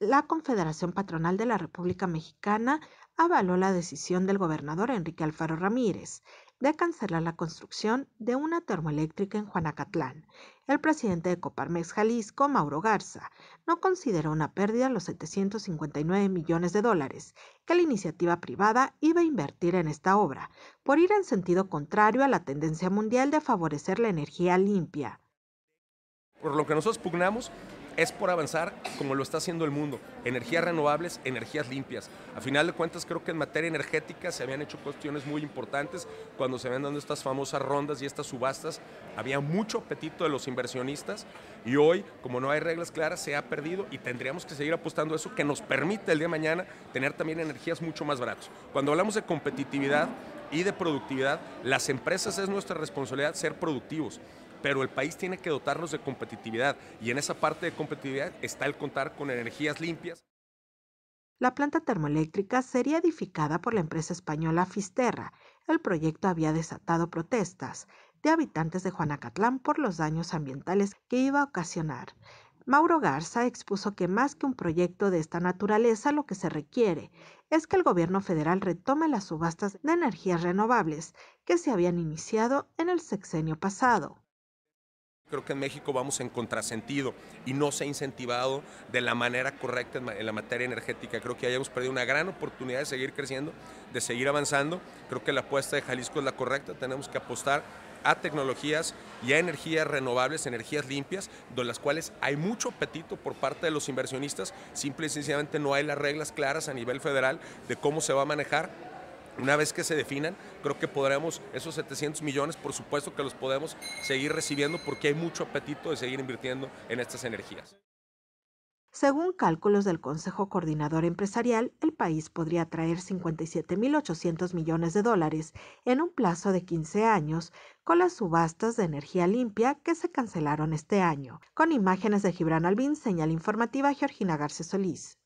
la Confederación Patronal de la República Mexicana avaló la decisión del gobernador Enrique Alfaro Ramírez de cancelar la construcción de una termoeléctrica en Juanacatlán. El presidente de Coparmex Jalisco, Mauro Garza, no consideró una pérdida los 759 millones de dólares que la iniciativa privada iba a invertir en esta obra, por ir en sentido contrario a la tendencia mundial de favorecer la energía limpia. Por lo que nosotros pugnamos es por avanzar como lo está haciendo el mundo. Energías renovables, energías limpias. A final de cuentas, creo que en materia energética se habían hecho cuestiones muy importantes cuando se habían dado estas famosas rondas y estas subastas. Había mucho apetito de los inversionistas y hoy, como no hay reglas claras, se ha perdido y tendríamos que seguir apostando a eso que nos permite el día de mañana tener también energías mucho más baratas. Cuando hablamos de competitividad y de productividad, las empresas es nuestra responsabilidad ser productivos pero el país tiene que dotarnos de competitividad y en esa parte de competitividad está el contar con energías limpias. La planta termoeléctrica sería edificada por la empresa española Fisterra. El proyecto había desatado protestas de habitantes de Juanacatlán por los daños ambientales que iba a ocasionar. Mauro Garza expuso que más que un proyecto de esta naturaleza lo que se requiere es que el gobierno federal retome las subastas de energías renovables que se habían iniciado en el sexenio pasado. Creo que en México vamos en contrasentido y no se ha incentivado de la manera correcta en la materia energética. Creo que hayamos perdido una gran oportunidad de seguir creciendo, de seguir avanzando. Creo que la apuesta de Jalisco es la correcta. Tenemos que apostar a tecnologías y a energías renovables, energías limpias, de las cuales hay mucho apetito por parte de los inversionistas. Simple y sencillamente no hay las reglas claras a nivel federal de cómo se va a manejar una vez que se definan, creo que podremos, esos 700 millones, por supuesto que los podemos seguir recibiendo porque hay mucho apetito de seguir invirtiendo en estas energías. Según cálculos del Consejo Coordinador Empresarial, el país podría atraer 57.800 millones de dólares en un plazo de 15 años con las subastas de energía limpia que se cancelaron este año. Con imágenes de Gibran Albín, señal informativa Georgina García Solís.